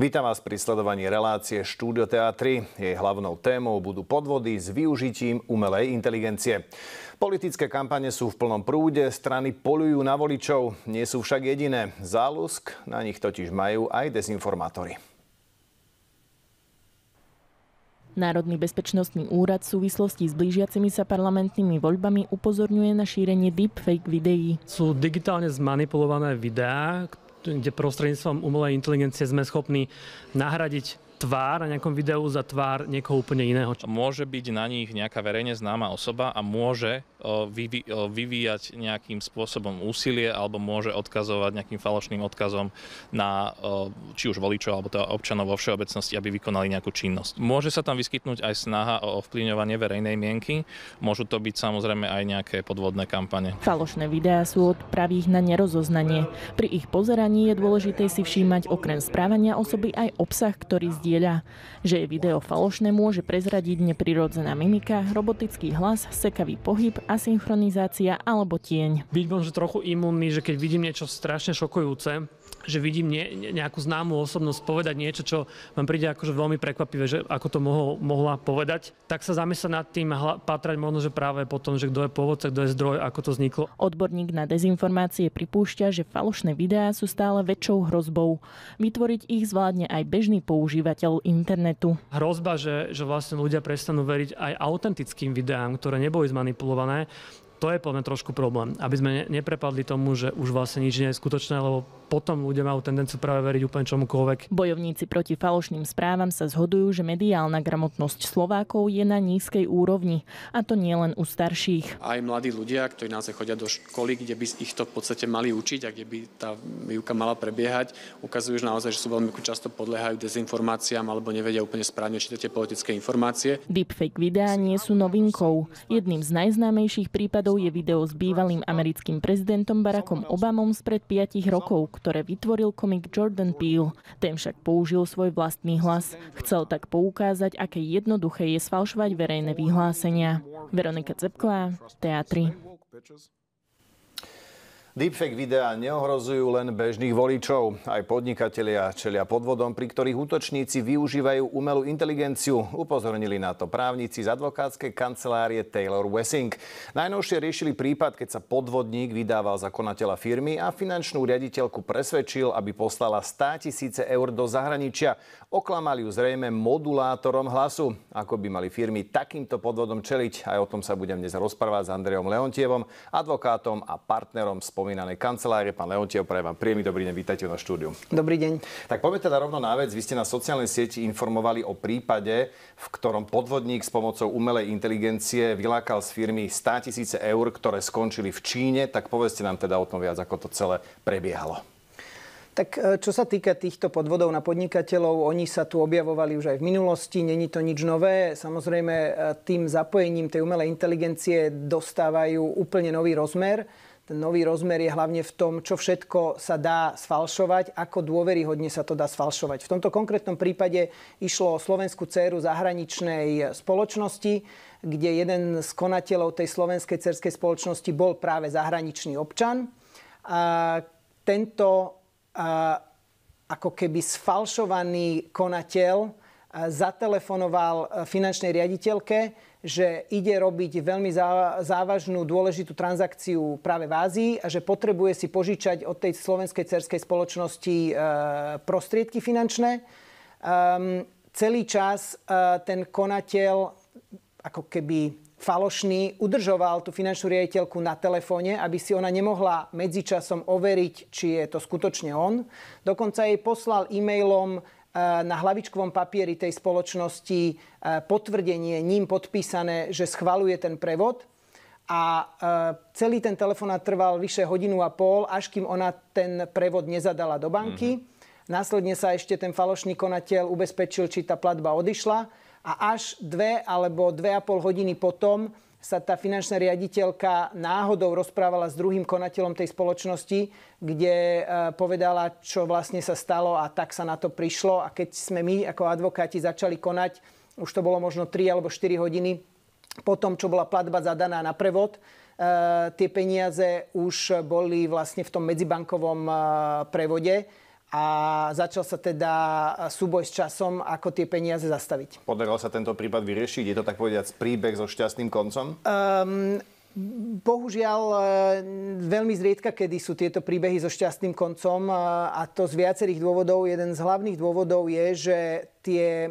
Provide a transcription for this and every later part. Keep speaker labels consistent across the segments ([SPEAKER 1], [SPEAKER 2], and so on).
[SPEAKER 1] Vítam vás pri sledovaní relácie Štúdio Teatry. Jej hlavnou témou budú podvody s využitím umelej inteligencie. Politické kampane sú v plnom prúde, strany polujú na voličov, nie sú však jediné. Zálusk na nich totiž majú aj dezinformátory.
[SPEAKER 2] Národný bezpečnostný úrad v súvislosti s blížiacimi sa parlamentnými voľbami upozorňuje na šírenie deepfake videí.
[SPEAKER 3] Sú digitálne zmanipulované videá, kde prostredníctvom umelej inteligencie sme schopní nahradiť tvár na nejakom videu za tvár niekoho úplne iného. Môže
[SPEAKER 1] byť na nich nejaká verejne známa osoba a môže e, e, vyvíjať nejakým spôsobom úsilie alebo môže odkazovať nejakým falošným odkazom na e, či už voličov alebo teda občanov vo všeobecnosti, aby vykonali nejakú činnosť. Môže sa tam vyskytnúť aj snaha o ovplyvňovanie verejnej mienky, môžu to byť samozrejme aj nejaké podvodné kampane.
[SPEAKER 2] Falošné videá sú od pravých na nerozoznanie. Pri ich pozeraní je dôležité si všímať okrem správania osoby aj obsah, ktorý zdieľa cieľa. Že je video falošné, môže prezradiť neprirodzená mimika, robotický hlas, sekavý pohyb, asynchronizácia alebo tieň.
[SPEAKER 3] Byť možno trochu imunný, že keď vidím niečo strašne šokujúce, že vidím nejakú známu osobnosť povedať niečo, čo vám príde akože veľmi prekvapivé, že ako to mohol, mohla povedať, tak sa zamyslieť nad tým a pátrať možno, že práve potom, že kto je pôvodca, kto je zdroj, ako to vzniklo.
[SPEAKER 2] Odborník na dezinformácie pripúšťa, že falošné videá sú stále väčšou hrozbou. Vytvoriť ich zvládne aj bežný používateľ internetu.
[SPEAKER 3] Hrozba, že, že vlastne ľudia prestanú veriť aj autentickým videám, ktoré neboli zmanipulované, to je podľa trošku problém, aby sme neprepadli tomu, že už vlastne nič nie je skutočné, lebo potom ľudia majú tendenciu práve veriť úplne čomukoľvek.
[SPEAKER 2] Bojovníci proti falošným správam sa zhodujú, že mediálna gramotnosť Slovákov je na nízkej úrovni. A to nie len u starších.
[SPEAKER 1] Aj mladí ľudia, ktorí nás chodia do školy, kde by ich to v podstate mali učiť a kde by tá výuka mala prebiehať, ukazujú, že naozaj, že sú veľmi často podliehajú dezinformáciám alebo nevedia úplne správne čítať tie politické informácie.
[SPEAKER 2] Deepfake videá nie sú novinkou. Jedným z najznámejších prípadov je video s bývalým americkým prezidentom Barackom Obamom spred 5 rokov, ktoré vytvoril komik Jordan Peele. Ten však použil svoj vlastný hlas. Chcel tak poukázať, aké jednoduché je sfalšovať verejné vyhlásenia. Veronika Cepková, Teatry.
[SPEAKER 1] Deepfake videá neohrozujú len bežných voličov. Aj podnikatelia čelia podvodom, pri ktorých útočníci využívajú umelú inteligenciu. Upozornili na to právnici z advokátskej kancelárie Taylor Wessing. Najnovšie riešili prípad, keď sa podvodník vydával za konateľa firmy a finančnú riaditeľku presvedčil, aby poslala 100 tisíce eur do zahraničia. Oklamali ju zrejme modulátorom hlasu. Ako by mali firmy takýmto podvodom čeliť? Aj o tom sa budem dnes rozprávať s Andrejom Leontievom, advokátom a partnerom spoločnosti spomínanej kancelárie. Pán Leontiev, prajem vám príjemný dobrý deň, vítajte na štúdiu. Dobrý deň. Tak poďme teda rovno na vec. Vy ste na sociálnej sieti informovali o prípade, v ktorom podvodník s pomocou umelej inteligencie vylákal z firmy 100 tisíce eur, ktoré skončili v Číne. Tak povedzte nám teda o tom viac, ako to celé prebiehalo.
[SPEAKER 3] Tak e, čo sa týka týchto podvodov na podnikateľov, oni sa tu objavovali už aj v minulosti, není to nič nové. Samozrejme, e, tým zapojením tej umelej inteligencie dostávajú úplne nový rozmer. Ten nový rozmer je hlavne v tom, čo všetko sa dá sfalšovať, ako dôveryhodne sa to dá sfalšovať. V tomto konkrétnom prípade išlo o slovenskú dceru zahraničnej spoločnosti, kde jeden z konateľov tej slovenskej cerskej spoločnosti bol práve zahraničný občan. A tento a, ako keby sfalšovaný konateľ zatelefonoval finančnej riaditeľke, že ide robiť veľmi závažnú, dôležitú transakciu práve v Ázii a že potrebuje si požičať od tej slovenskej cerskej spoločnosti e, prostriedky finančné. Ehm, celý čas e, ten konateľ ako keby falošný udržoval tú finančnú riaditeľku na telefóne, aby si ona nemohla medzičasom overiť, či je to skutočne on. Dokonca jej poslal e-mailom Eh, na hlavičkovom papieri tej spoločnosti eh, potvrdenie ním podpísané, že schvaluje ten prevod. A eh, celý ten telefonát trval vyše hodinu a pol, až kým ona ten prevod nezadala do banky. Mm-hmm. Následne sa ešte ten falošný konateľ ubezpečil, či tá platba odišla. A až dve alebo dve a pol hodiny potom sa tá finančná riaditeľka náhodou rozprávala s druhým konateľom tej spoločnosti, kde e, povedala, čo vlastne sa stalo a tak sa na to prišlo. A keď sme my ako advokáti začali konať, už to bolo možno 3 alebo 4 hodiny po tom, čo bola platba zadaná na prevod, e, tie peniaze už boli vlastne v tom medzibankovom e, prevode a začal sa teda súboj s časom, ako tie peniaze zastaviť.
[SPEAKER 1] Podarilo sa tento prípad vyriešiť? Je to tak povediať príbeh so šťastným koncom?
[SPEAKER 3] Um, Bohužiaľ, e, veľmi zriedka, kedy sú tieto príbehy so šťastným koncom e, a to z viacerých dôvodov. Jeden z hlavných dôvodov je, že tie e,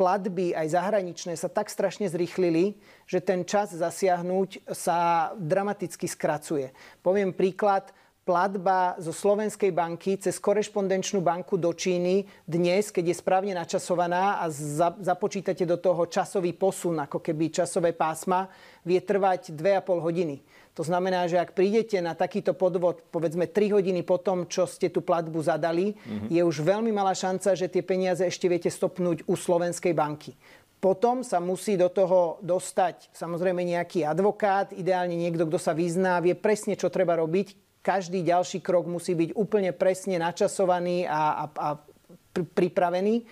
[SPEAKER 3] platby aj zahraničné sa tak strašne zrýchlili, že ten čas zasiahnuť sa dramaticky skracuje. Poviem príklad, platba zo Slovenskej banky cez korešpondenčnú banku do Číny dnes, keď je správne načasovaná a započítate do toho časový posun, ako keby časové pásma, vie trvať 2,5 hodiny. To znamená, že ak prídete na takýto podvod, povedzme 3 hodiny po tom, čo ste tú platbu zadali, mm-hmm. je už veľmi malá šanca, že tie peniaze ešte viete stopnúť u Slovenskej banky. Potom sa musí do toho dostať samozrejme nejaký advokát, ideálne niekto, kto sa vyzná, vie presne, čo treba robiť, každý ďalší krok musí byť úplne presne načasovaný a, a, a pripravený.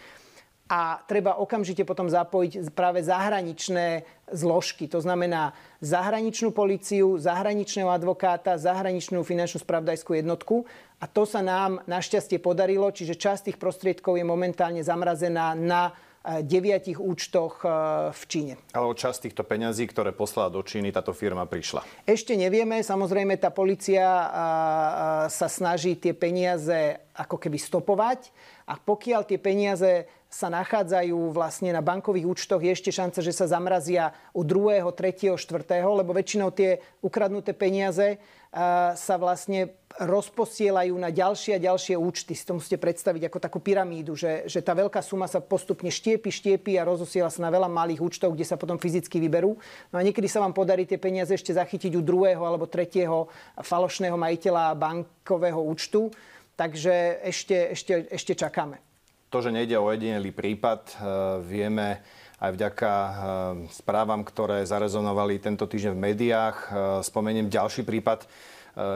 [SPEAKER 3] A treba okamžite potom zapojiť práve zahraničné zložky, to znamená zahraničnú policiu, zahraničného advokáta, zahraničnú finančnú spravdajskú jednotku. A to sa nám našťastie podarilo, čiže časť tých prostriedkov je momentálne zamrazená na Eh, deviatich účtoch eh, v
[SPEAKER 1] Číne. Ale o časť týchto peňazí, ktoré poslala do Číny, táto firma prišla?
[SPEAKER 3] Ešte nevieme. Samozrejme, tá policia eh, sa snaží tie peniaze ako keby stopovať. A pokiaľ tie peniaze sa nachádzajú vlastne na bankových účtoch, je ešte šanca, že sa zamrazia u 2., 3., 4., lebo väčšinou tie ukradnuté peniaze eh, sa vlastne rozposielajú na ďalšie a ďalšie účty. Si to musíte predstaviť ako takú pyramídu, že, že tá veľká suma sa postupne štiepi, štiepi a rozosiela sa na veľa malých účtov, kde sa potom fyzicky vyberú. No a niekedy sa vám podarí tie peniaze ešte zachytiť u druhého alebo tretieho falošného majiteľa bankového účtu. Takže ešte, ešte, ešte čakáme
[SPEAKER 1] to, že nejde o jedinelý prípad, e, vieme aj vďaka e, správam, ktoré zarezonovali tento týždeň v médiách. E, spomeniem ďalší prípad,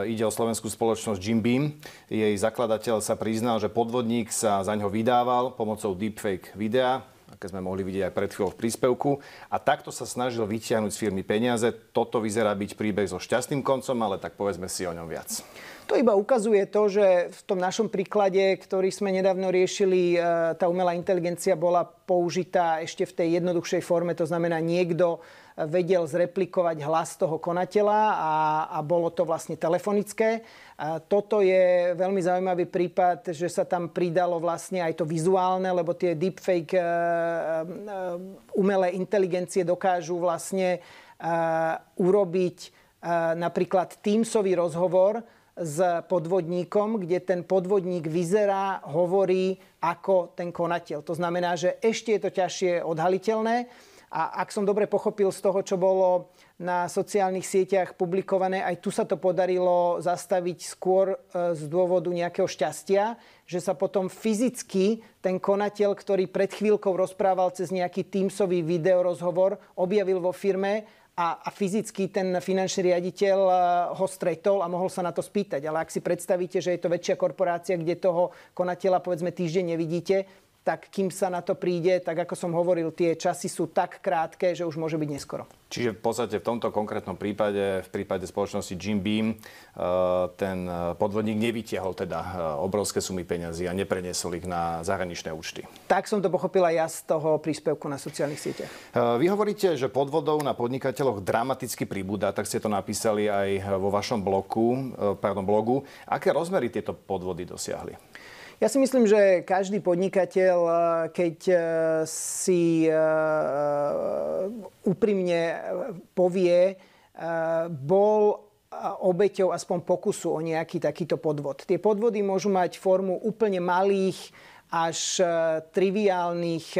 [SPEAKER 1] Ide o slovenskú spoločnosť Jim Beam. Jej zakladateľ sa priznal, že podvodník sa za ňo vydával pomocou deepfake videa aké sme mohli vidieť aj pred chvíľou v príspevku. A takto sa snažil vytiahnuť z firmy peniaze. Toto vyzerá byť príbeh so šťastným koncom, ale tak povedzme si o ňom viac.
[SPEAKER 3] To iba ukazuje to, že v tom našom príklade, ktorý sme nedávno riešili, e, tá umelá inteligencia bola použitá ešte v tej jednoduchšej forme. To znamená, niekto vedel zreplikovať hlas toho konateľa a, a bolo to vlastne telefonické. A toto je veľmi zaujímavý prípad, že sa tam pridalo vlastne aj to vizuálne, lebo tie deepfake e, e, e, umelé inteligencie dokážu vlastne urobiť napríklad Teamsový rozhovor s podvodníkom, kde ten podvodník vyzerá, hovorí ako ten konateľ. To znamená, že ešte je to ťažšie odhaliteľné. A ak som dobre pochopil z toho, čo bolo na sociálnych sieťach publikované, aj tu sa to podarilo zastaviť skôr e, z dôvodu nejakého šťastia, že sa potom fyzicky ten konateľ, ktorý pred chvíľkou rozprával cez nejaký Teamsový videorozhovor, objavil vo firme a, a fyzicky ten finančný riaditeľ e, ho stretol a mohol sa na to spýtať. Ale ak si predstavíte, že je to väčšia korporácia, kde toho konateľa povedzme týždeň nevidíte, tak kým sa na to príde, tak ako som hovoril, tie časy sú tak krátke, že už môže byť neskoro.
[SPEAKER 1] Čiže v podstate v tomto konkrétnom prípade, v prípade spoločnosti Jim Beam, eh, ten eh, podvodník nevytiahol teda eh, obrovské sumy peňazí a nepreniesol ich na zahraničné účty.
[SPEAKER 3] Tak som to pochopila ja z toho príspevku na sociálnych sieťach.
[SPEAKER 1] Vy hovoríte, že podvodov na podnikateľoch dramaticky pribúda, tak ste to napísali aj vo vašom bloku, pardon, blogu. Aké rozmery tieto podvody dosiahli?
[SPEAKER 3] Ja si myslím, že každý podnikateľ, eh, keď eh, si eh, úprimne povie, bol obeťou aspoň pokusu o nejaký takýto podvod. Tie podvody môžu mať formu úplne malých až triviálnych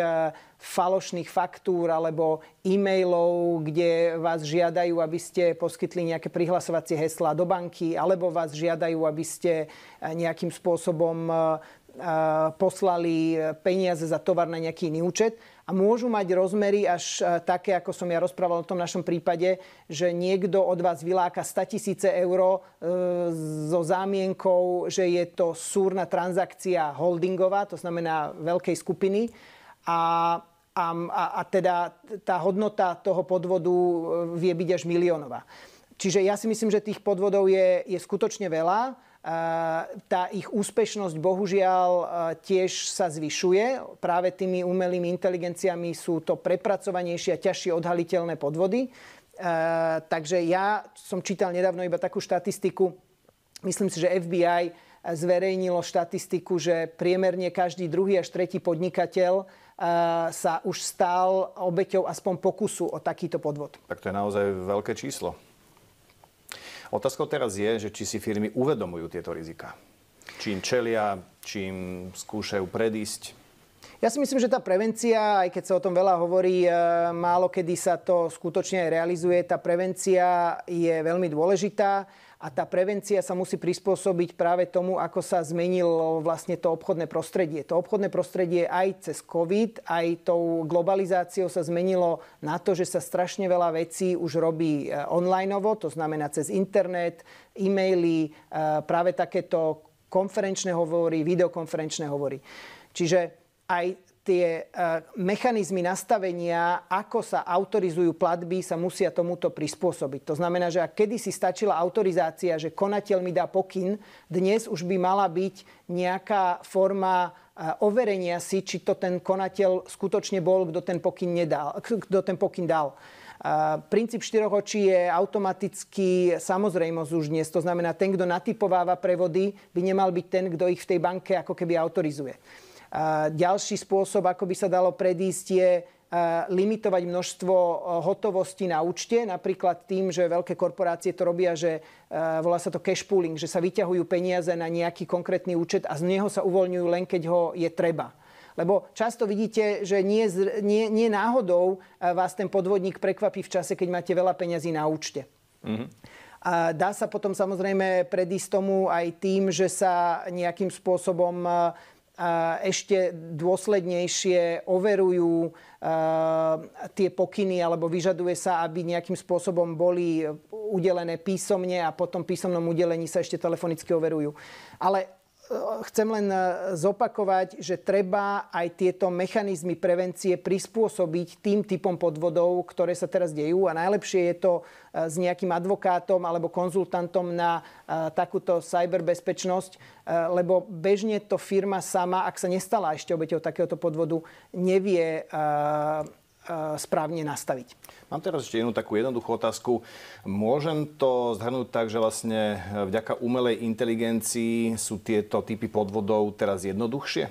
[SPEAKER 3] falošných faktúr alebo e-mailov, kde vás žiadajú, aby ste poskytli nejaké prihlasovacie heslá do banky, alebo vás žiadajú, aby ste e, nejakým spôsobom e, e, poslali peniaze za tovar na nejaký iný účet a môžu mať rozmery až také, ako som ja rozprával o tom našom prípade, že niekto od vás vyláka 100 tisíce eur so zámienkou, že je to súrna transakcia holdingová, to znamená veľkej skupiny a, a, a teda tá hodnota toho podvodu e, vie byť až miliónová. Čiže ja si myslím, že tých podvodov je, je skutočne veľa. E, tá ich úspešnosť bohužiaľ e, tiež sa zvyšuje. Práve tými umelými inteligenciami sú to prepracovanejšie a ťažšie odhaliteľné podvody. Takže ja som čítal nedávno iba takú štatistiku. Myslím si, že FBI zverejnilo štatistiku, že priemerne každý druhý až tretí podnikateľ Eh, sa už stal obeťou aspoň pokusu o takýto podvod.
[SPEAKER 1] Tak to je naozaj veľké číslo. Otázkou teraz je, že či si firmy uvedomujú tieto rizika. Čím čelia, čím skúšajú predísť.
[SPEAKER 3] Ja si myslím, že tá prevencia, aj keď sa o tom veľa hovorí, eh, málo kedy sa to skutočne realizuje. Tá prevencia je veľmi dôležitá. A tá prevencia sa musí prispôsobiť práve tomu, ako sa zmenilo vlastne to obchodné prostredie. To obchodné prostredie aj cez COVID, aj tou globalizáciou sa zmenilo na to, že sa strašne veľa vecí už robí e, onlineovo, to znamená cez internet, e-maily, e, práve takéto konferenčné hovory, videokonferenčné hovory. Čiže aj tie e, mechanizmy nastavenia, ako sa autorizujú platby, sa musia tomuto prispôsobiť. To znamená, že ak kedysi stačila autorizácia, že konateľ mi dá pokyn, dnes už by mala byť nejaká forma e, overenia si, či to ten konateľ skutočne bol, kto ten pokyn, nedal, kto ten pokyn dal. E, princíp štyroch očí je automaticky samozrejmosť už dnes. To znamená, ten, kto natypováva prevody, by nemal byť ten, kto ich v tej banke ako keby autorizuje. Ďalší spôsob, ako by sa dalo predísť, je limitovať množstvo hotovosti na účte, napríklad tým, že veľké korporácie to robia, že volá sa to cash pooling, že sa vyťahujú peniaze na nejaký konkrétny účet a z neho sa uvoľňujú len keď ho je treba. Lebo často vidíte, že nie, nie, nie náhodou vás ten podvodník prekvapí v čase, keď máte veľa peňazí na účte. Mm-hmm. A dá sa potom samozrejme predísť tomu aj tým, že sa nejakým spôsobom ešte dôslednejšie overujú e, tie pokyny alebo vyžaduje sa, aby nejakým spôsobom boli udelené písomne a potom písomnom udelení sa ešte telefonicky overujú. Ale chcem len e, zopakovať, že treba aj tieto mechanizmy prevencie prispôsobiť tým typom podvodov, ktoré sa teraz dejú. A najlepšie je to e, s nejakým advokátom alebo konzultantom na e, takúto cyberbezpečnosť, lebo bežne to firma sama, ak sa nestala ešte obeťou takéhoto podvodu, nevie E, správne nastaviť.
[SPEAKER 1] Mám teraz ešte jednu takú jednoduchú otázku. Môžem to zhrnúť tak, že vlastne vďaka umelej inteligencii sú tieto typy podvodov teraz jednoduchšie?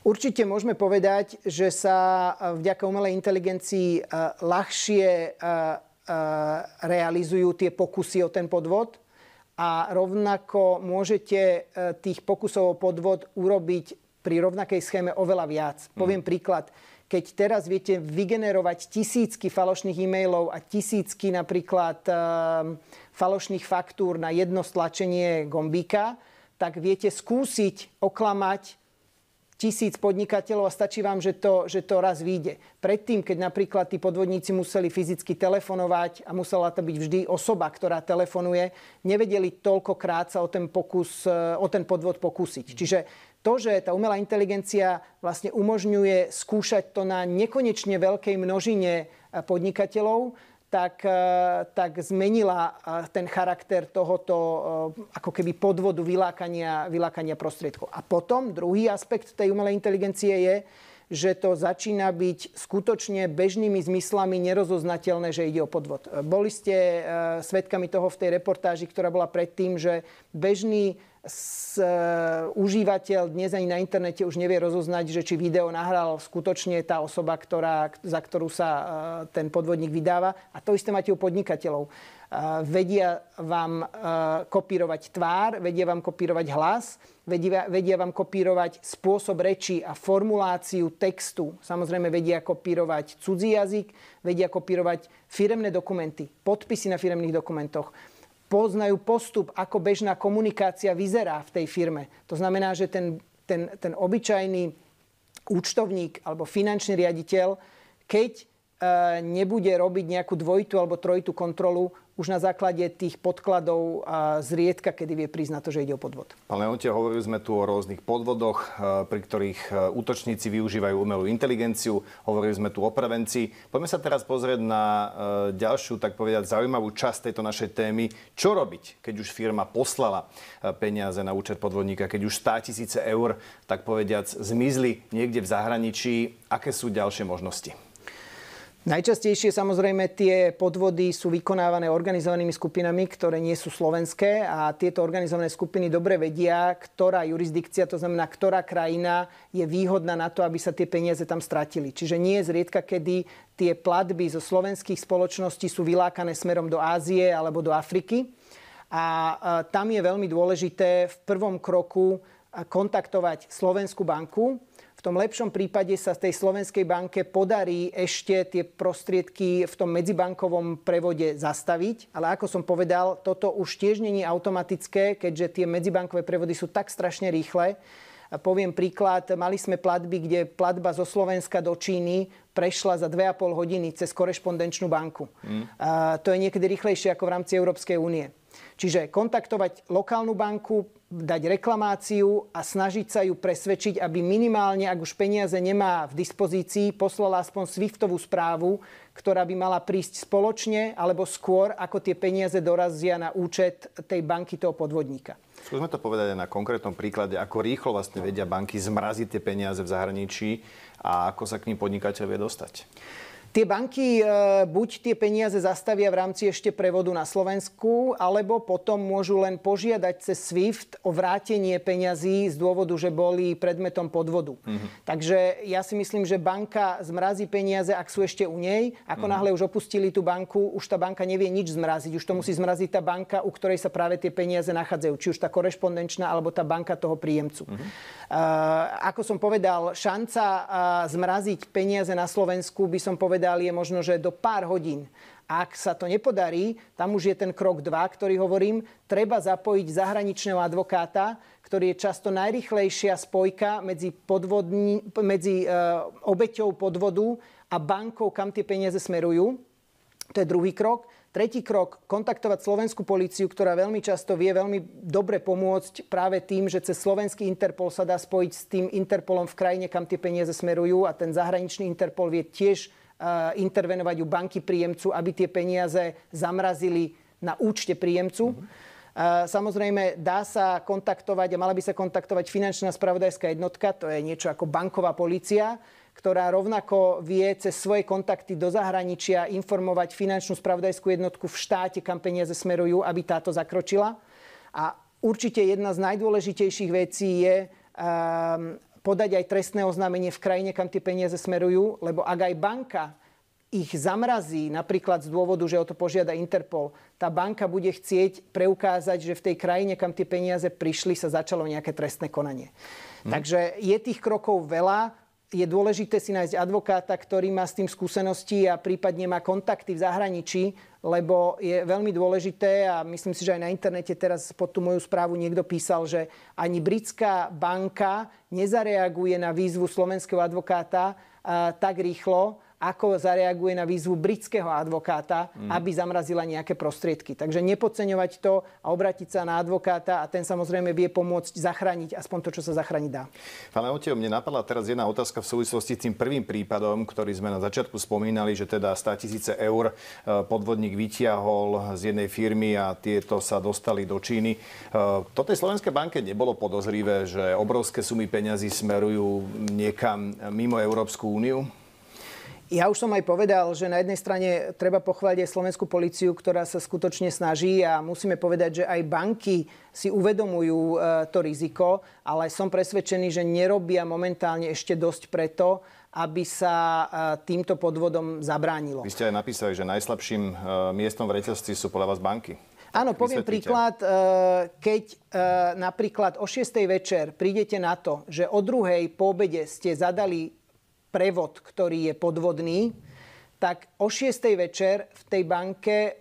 [SPEAKER 3] Určite môžeme povedať, že sa e, vďaka umelej inteligencii e, ľahšie realizujú tie pokusy o ten podvod a rovnako môžete tých pokusov o podvod urobiť pri rovnakej schéme oveľa viac. Mhm. Poviem príklad keď teraz viete vygenerovať tisícky falošných e-mailov a tisícky napríklad ehm, falošných faktúr na jedno stlačenie gombíka, tak viete skúsiť oklamať tisíc podnikateľov a stačí vám, že to, že to raz vyjde. Predtým, keď napríklad tí podvodníci museli fyzicky telefonovať a musela to byť vždy osoba, ktorá telefonuje, nevedeli toľkokrát sa o ten, pokus, ehm, o ten podvod pokúsiť. Mhm. Čiže to, že tá umelá inteligencia vlastne umožňuje skúšať to na nekonečne veľkej množine eh, podnikateľov, tak, eh, tak zmenila eh, ten charakter tohoto ako keby podvodu vylákania, vylákania prostriedkov. A potom druhý aspekt tej umelej inteligencie je, že to začína byť skutočne bežnými zmyslami nerozoznateľné, že ide o podvod. Boli ste e, svedkami toho v tej reportáži, ktorá bola predtým, že bežný s, uh, užívateľ dnes ani na internete už nevie rozoznať, že či video nahral skutočne tá osoba, ktorá, za ktorú sa uh, ten podvodník vydáva. A to isté máte u podnikateľov vedia vám e, kopírovať tvár, vedia vám kopírovať hlas, vedia, vedia vám kopírovať spôsob reči a formuláciu textu. Samozrejme vedia kopírovať cudzí jazyk, vedia kopírovať firemné dokumenty, podpisy na firemných dokumentoch. Poznajú postup, ako bežná komunikácia vyzerá v tej firme. To znamená, že ten, ten, ten obyčajný účtovník alebo finančný riaditeľ, keď e, nebude robiť nejakú dvojitú alebo trojitú kontrolu už na základe tých podkladov a zriedka, kedy vie priznať to, že ide o podvod.
[SPEAKER 1] Pán Leonte, hovorili sme tu o rôznych podvodoch, eh, pri ktorých eh, útočníci využívajú umelú inteligenciu. Hovorili sme tu o prevencii. Poďme sa teraz pozrieť na eh, ďalšiu, tak povedať, zaujímavú časť tejto našej témy. Čo robiť, keď už firma poslala peniaze na účet podvodníka, keď už 100 tisíce eur, tak povediac, zmizli niekde v zahraničí? Aké sú ďalšie možnosti?
[SPEAKER 3] Najčastejšie samozrejme tie podvody sú vykonávané organizovanými skupinami, ktoré nie sú slovenské a tieto organizované skupiny dobre vedia, ktorá jurisdikcia, to znamená, ktorá krajina je výhodná na to, aby sa tie peniaze tam stratili. Čiže nie je zriedka, kedy tie platby zo slovenských spoločností sú vylákané smerom do Ázie alebo do Afriky. A e, tam je veľmi dôležité v prvom kroku e, kontaktovať Slovenskú banku, v tom lepšom prípade sa tej Slovenskej banke podarí ešte tie prostriedky v tom medzibankovom prevode zastaviť. Ale ako som povedal, toto už tiež není automatické, keďže tie medzibankové prevody sú tak strašne rýchle, Poviem príklad, mali sme platby, kde platba zo Slovenska do Číny prešla za 2,5 hodiny cez korešpondenčnú banku. Mm. A to je niekedy rýchlejšie ako v rámci Európskej únie. Čiže kontaktovať lokálnu banku, dať reklamáciu a snažiť sa ju presvedčiť, aby minimálne, ak už peniaze nemá v dispozícii, poslala aspoň SWIFTovú správu, ktorá by mala prísť spoločne alebo skôr, ako tie peniaze dorazia na účet tej banky toho podvodníka.
[SPEAKER 1] Skúsme to povedať aj na konkrétnom príklade, ako rýchlo vlastne vedia banky zmraziť tie peniaze v zahraničí a ako sa k ním podnikateľ vie dostať.
[SPEAKER 3] Tie banky e, buď tie peniaze zastavia v rámci ešte prevodu na Slovensku, alebo potom môžu len požiadať cez SWIFT o vrátenie peňazí z dôvodu, že boli predmetom podvodu. Mm-hmm. Takže ja si myslím, že banka zmrazí peniaze, ak sú ešte u nej. Ako mm-hmm. náhle už opustili tú banku, už tá banka nevie nič zmraziť. Už to musí zmraziť tá banka, u ktorej sa práve tie peniaze nachádzajú. Či už tá korešpondenčná, alebo tá banka toho príjemcu. Mm-hmm. Uh, ako som povedal, šanca uh, zmraziť peniaze na Slovensku by som povedal, je možno, že do pár hodín. Ak sa to nepodarí, tam už je ten krok 2, ktorý hovorím, treba zapojiť zahraničného advokáta, ktorý je často najrychlejšia spojka medzi, podvodní, medzi e, obeťou podvodu a bankou, kam tie peniaze smerujú. To je druhý krok. Tretí krok, kontaktovať slovenskú policiu, ktorá veľmi často vie veľmi dobre pomôcť práve tým, že cez slovenský Interpol sa dá spojiť s tým Interpolom v krajine, kam tie peniaze smerujú a ten zahraničný Interpol vie tiež Eh, intervenovať u banky príjemcu, aby tie peniaze zamrazili na účte príjemcu. Mhm. Eh, samozrejme, dá sa kontaktovať a mala by sa kontaktovať finančná spravodajská jednotka, to je niečo ako banková policia, ktorá rovnako vie cez svoje kontakty do zahraničia informovať finančnú spravodajskú jednotku v štáte, kam peniaze smerujú, aby táto zakročila. A určite jedna z najdôležitejších vecí je, ehm, podať aj trestné oznámenie v krajine, kam tie peniaze smerujú, lebo ak aj banka ich zamrazí napríklad z dôvodu, že o to požiada Interpol, tá banka bude chcieť preukázať, že v tej krajine, kam tie peniaze prišli, sa začalo nejaké trestné konanie. Hm. Takže je tých krokov veľa je dôležité si nájsť advokáta, ktorý má s tým skúsenosti a prípadne má kontakty v zahraničí, lebo je veľmi dôležité a myslím si, že aj na internete teraz pod tú moju správu niekto písal, že ani britská banka nezareaguje na výzvu slovenského advokáta tak rýchlo, ako zareaguje na výzvu britského advokáta, mm. aby zamrazila nejaké prostriedky. Takže nepodceňovať to a obratiť sa na advokáta a ten samozrejme vie pomôcť zachrániť aspoň to, čo sa zachrániť dá.
[SPEAKER 1] Pane Oteo, mne napadla teraz jedna otázka v súvislosti s tým prvým prípadom, ktorý sme na začiatku spomínali, že teda 100 tisíce eur eh, podvodník vytiahol z jednej firmy a tieto sa dostali do Číny. Eh, to tej Slovenskej banke nebolo podozrivé, že obrovské sumy peňazí smerujú niekam mimo Európsku úniu?
[SPEAKER 3] Ja už som aj povedal, že na jednej strane treba pochváliť aj slovenskú policiu, ktorá sa skutočne snaží a musíme povedať, že aj banky si uvedomujú e, to riziko, ale som presvedčený, že nerobia momentálne ešte dosť preto, aby sa e, týmto podvodom zabránilo.
[SPEAKER 1] Vy ste aj napísali, že najslabším e, miestom v reťazci sú podľa vás banky.
[SPEAKER 3] Áno, poviem príklad, keď napríklad o 6. večer prídete na to, že o druhej po obede ste zadali prevod, ktorý je podvodný, tak o 6. večer v tej banke e,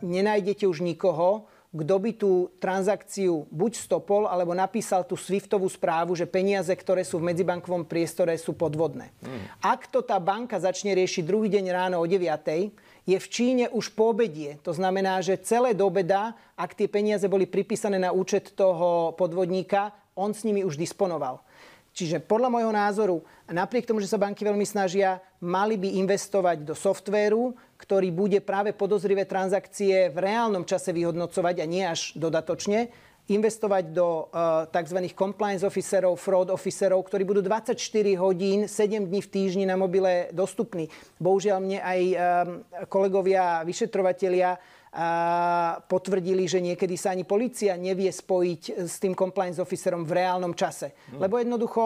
[SPEAKER 3] nenájdete už nikoho, kto by tú transakciu buď stopol, alebo napísal tú SWIFTovú správu, že peniaze, ktoré sú v medzibankovom priestore, sú podvodné. Mm. Ak to tá banka začne riešiť druhý deň ráno o 9 je v Číne už po obedie. To znamená, že celé do obeda, ak tie peniaze boli pripísané na účet toho podvodníka, on s nimi už disponoval. Čiže podľa môjho názoru, napriek tomu, že sa banky veľmi snažia, mali by investovať do softvéru, ktorý bude práve podozrivé transakcie v reálnom čase vyhodnocovať a nie až dodatočne investovať do uh, eh, tzv. compliance officerov, fraud officerov, ktorí budú 24 hodín, 7 dní v týždni na mobile dostupní. Bohužiaľ mne aj um, kolegovia, vyšetrovatelia a eh, potvrdili, že niekedy sa ani policia nevie spojiť s tým compliance officerom v reálnom čase. No. Lebo jednoducho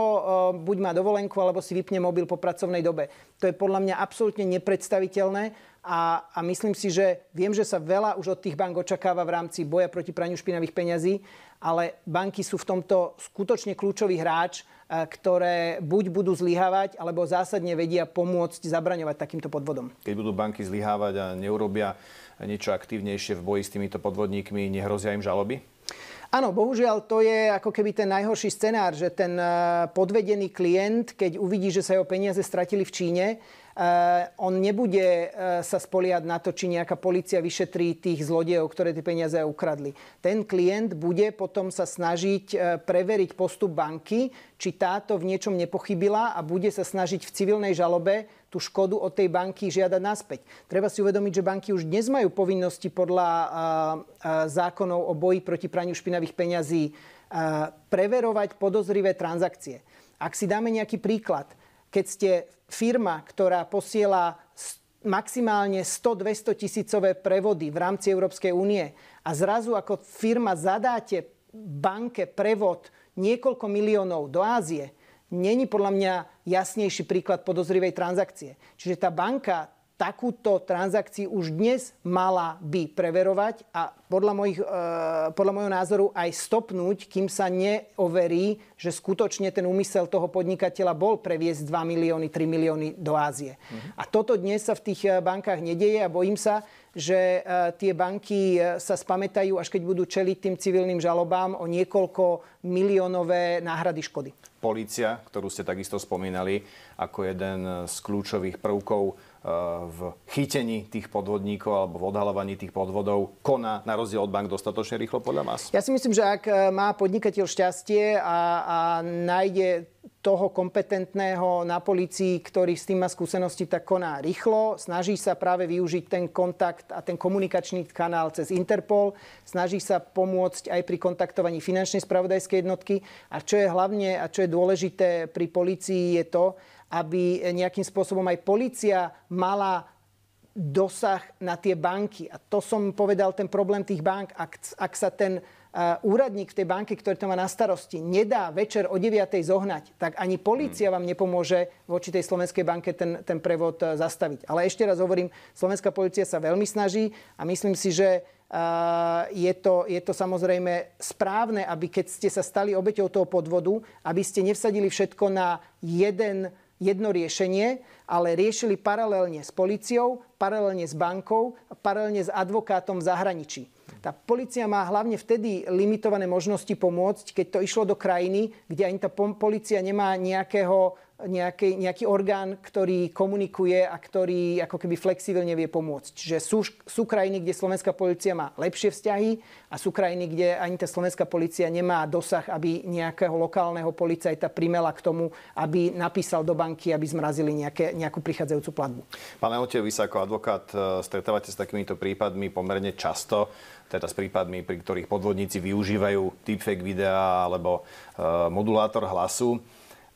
[SPEAKER 3] buď má dovolenku, alebo si vypne mobil po pracovnej dobe. To je podľa mňa absolútne nepredstaviteľné a, a myslím si, že viem, že sa veľa už od tých bank očakáva v rámci boja proti praniu špinavých peňazí, ale banky sú v tomto skutočne kľúčový hráč, e, ktoré buď budú zlyhávať, alebo zásadne vedia pomôcť zabraňovať takýmto podvodom.
[SPEAKER 1] Keď budú banky zlyhávať a neurobia niečo aktívnejšie v boji s týmito podvodníkmi, nehrozia im žaloby?
[SPEAKER 3] Áno, bohužiaľ to je ako keby ten najhorší scenár, že ten e, podvedený klient, keď uvidí, že sa jeho peniaze stratili v Číne Eh, on nebude eh, sa spoliať na to, či nejaká policia vyšetrí tých zlodejov, ktoré tie peniaze ukradli. Ten klient bude potom sa snažiť eh, preveriť postup banky, či táto v niečom nepochybila a bude sa snažiť v civilnej žalobe tú škodu od tej banky žiadať naspäť. Treba si uvedomiť, že banky už dnes majú povinnosti podľa zákonov o boji proti praniu špinavých peňazí preverovať podozrivé transakcie. Ak si dáme nejaký príklad, keď ste firma, ktorá posiela maximálne 100-200 tisícové prevody v rámci Európskej únie a zrazu ako firma zadáte banke prevod niekoľko miliónov do Ázie, není podľa mňa jasnejší príklad podozrivej transakcie. Čiže tá banka takúto transakciu už dnes mala by preverovať a podľa, mojich, e, podľa môjho názoru aj stopnúť, kým sa neoverí, že skutočne ten úmysel toho podnikateľa bol previesť 2 milióny, 3 milióny do Ázie. Mhm. A toto dnes sa v tých e, bankách nedeje a bojím sa, že e, tie banky sa spamätajú, až keď budú čeliť tým civilným žalobám o niekoľko miliónové náhrady škody.
[SPEAKER 1] Polícia, ktorú ste takisto spomínali, ako jeden z kľúčových prvkov Eh, v chytení tých podvodníkov alebo v odhalovaní tých podvodov koná na rozdiel od bank dostatočne rýchlo podľa vás? Ja si
[SPEAKER 3] myslím, že ak eh, má podnikateľ šťastie a, a nájde toho kompetentného na policii, ktorý s tým má skúsenosti, tak koná rýchlo. Snaží sa práve využiť ten kontakt a ten komunikačný kanál cez Interpol. Snaží sa pomôcť aj pri kontaktovaní finančnej spravodajskej jednotky. A čo je hlavne a čo je dôležité pri policii je to, aby nejakým spôsobom aj policia mala dosah na tie banky. A to som povedal, ten problém tých bank, ak, ak sa ten úradník v tej banke, ktorý to má na starosti, nedá večer o 9. zohnať, tak ani polícia hmm. vám nepomôže voči tej Slovenskej banke ten, ten prevod eh, zastaviť. Ale ešte raz hovorím, Slovenská policia sa veľmi snaží a myslím si, že eh, je to, je to samozrejme správne, aby keď ste sa stali obeťou toho podvodu, aby ste nevsadili všetko na jeden jedno riešenie, ale riešili paralelne s policiou, paralelne s bankou, paralelne s advokátom v zahraničí. Tá policia má hlavne vtedy limitované možnosti pomôcť, keď to išlo do krajiny, kde ani tá policia nemá nejakého, nejaký, nejaký orgán, ktorý komunikuje a ktorý ako keby flexibilne vie pomôcť. Čiže sú, sú krajiny, kde slovenská policia má lepšie vzťahy a sú krajiny, kde ani tá slovenská policia nemá dosah, aby nejakého lokálneho policajta primela k tomu, aby napísal do banky, aby zmrazili nejaké, nejakú prichádzajúcu platbu.
[SPEAKER 1] Pane Ote, vy sa ako advokát e, stretávate s takýmito prípadmi pomerne často teda s prípadmi, pri ktorých podvodníci využívajú deepfake videa alebo e, modulátor hlasu.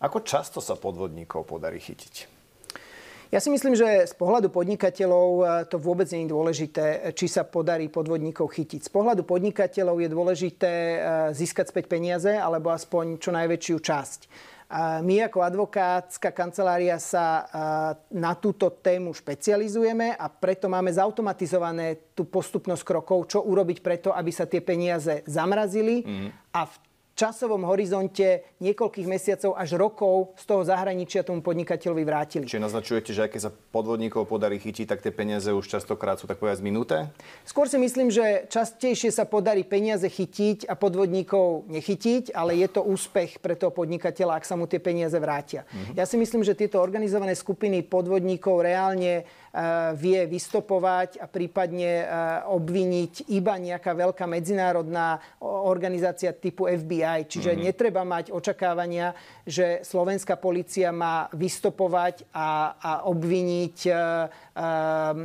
[SPEAKER 1] Ako často sa podvodníkov podarí chytiť?
[SPEAKER 3] Ja si myslím, že z pohľadu podnikateľov e, to vôbec nie je dôležité, či sa podarí podvodníkov chytiť. Z pohľadu podnikateľov je dôležité e, získať späť peniaze alebo aspoň čo najväčšiu časť. My ako advokátska kancelária sa na túto tému špecializujeme a preto máme zautomatizované tú postupnosť krokov, čo urobiť preto, aby sa tie peniaze zamrazili mm. a v časovom horizonte niekoľkých mesiacov až rokov z toho
[SPEAKER 1] zahraničia tomu podnikateľovi vrátili. Čiže naznačujete, že aj keď sa podvodníkov podarí chytiť, tak tie peniaze už častokrát sú tak povedať minuté?
[SPEAKER 3] Skôr si myslím, že častejšie sa podarí peniaze chytiť a podvodníkov nechytiť, ale je to úspech pre toho podnikateľa, ak sa mu tie peniaze vrátia. Mm-hmm. Ja si myslím, že tieto organizované skupiny podvodníkov reálne vie vystopovať a prípadne obviniť iba nejaká veľká medzinárodná organizácia typu FBI. Čiže mm-hmm. netreba mať očakávania, že slovenská policia má vystopovať a, a obviniť,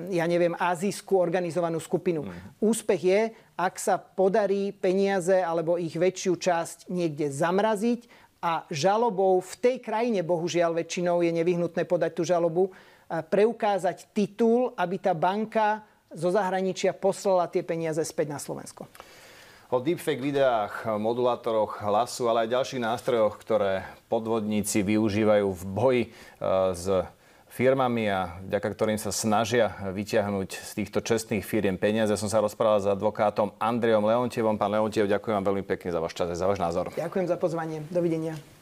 [SPEAKER 3] ja neviem, azijskú organizovanú skupinu. Mm-hmm. Úspech je, ak sa podarí peniaze alebo ich väčšiu časť niekde zamraziť a žalobou v tej krajine, bohužiaľ väčšinou je nevyhnutné podať tú žalobu, preukázať titul, aby tá banka zo zahraničia poslala tie peniaze späť na Slovensko.
[SPEAKER 1] O deepfake videách, modulátoroch hlasu, ale aj ďalších nástrojoch, ktoré podvodníci využívajú v boji e, s firmami a vďaka ktorým sa snažia vyťahnuť z týchto čestných firiem peniaze. Ja som sa rozprával s advokátom Andrejom Leontievom. Pán Leontiev, ďakujem vám veľmi pekne za váš čas a za váš názor.
[SPEAKER 3] Ďakujem za pozvanie. Dovidenia.